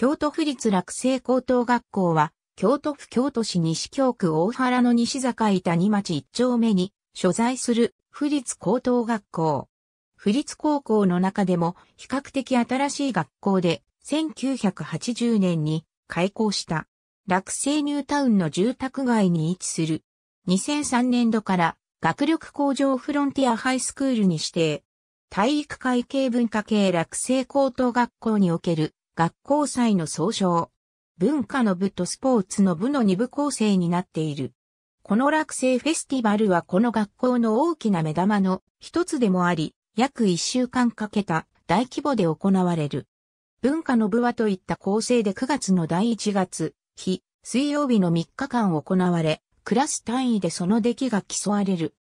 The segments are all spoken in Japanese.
京都府立落成高等学校は、京都府京都市西京区大原の西坂板2町一丁目に所在する府立高等学校。府立高校の中でも比較的新しい学校で1980年に開校した。落成ニュータウンの住宅街に位置する。2003年度から学力向上フロンティアハイスクールに指定。体育会系文化系落成高等学校における学校祭の総称。文化の部とスポーツの部の二部構成になっている。この落成フェスティバルはこの学校の大きな目玉の一つでもあり、約一週間かけた大規模で行われる。文化の部はといった構成で9月の第1月、日、水曜日の3日間行われ、クラス単位でその出来が競われる。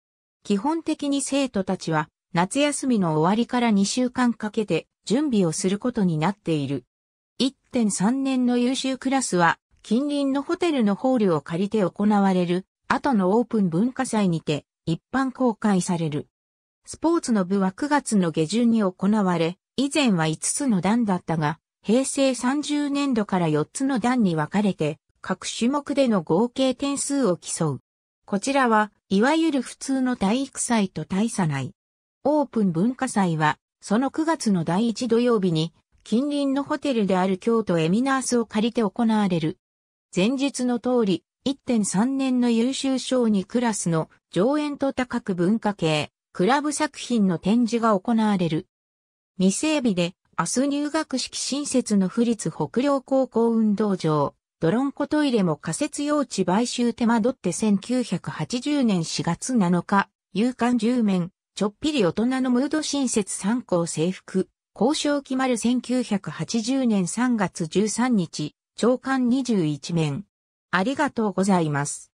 基本的に生徒たちは夏休みの終わりから2週間かけて準備をすることになっている。1.3年の優秀クラスは、近隣のホテルのホールを借りて行われる、後のオープン文化祭にて、一般公開される。スポーツの部は9月の下旬に行われ、以前は5つの段だったが、平成30年度から4つの段に分かれて、各種目での合計点数を競う。こちらは、いわゆる普通の体育祭と大差ない。オープン文化祭は、その9月の第1土曜日に、近隣のホテルである京都エミナースを借りて行われる。前述の通り、1.3年の優秀賞にクラスの上演と高く文化系、クラブ作品の展示が行われる。未整備で明日入学式新設の府立北陵高校運動場、ドロンコトイレも仮設用地買収手間取って1980年4月7日、夕刊10面、ちょっぴり大人のムード新設参考制服。交渉決まる1980年3月13日、長官21面。ありがとうございます。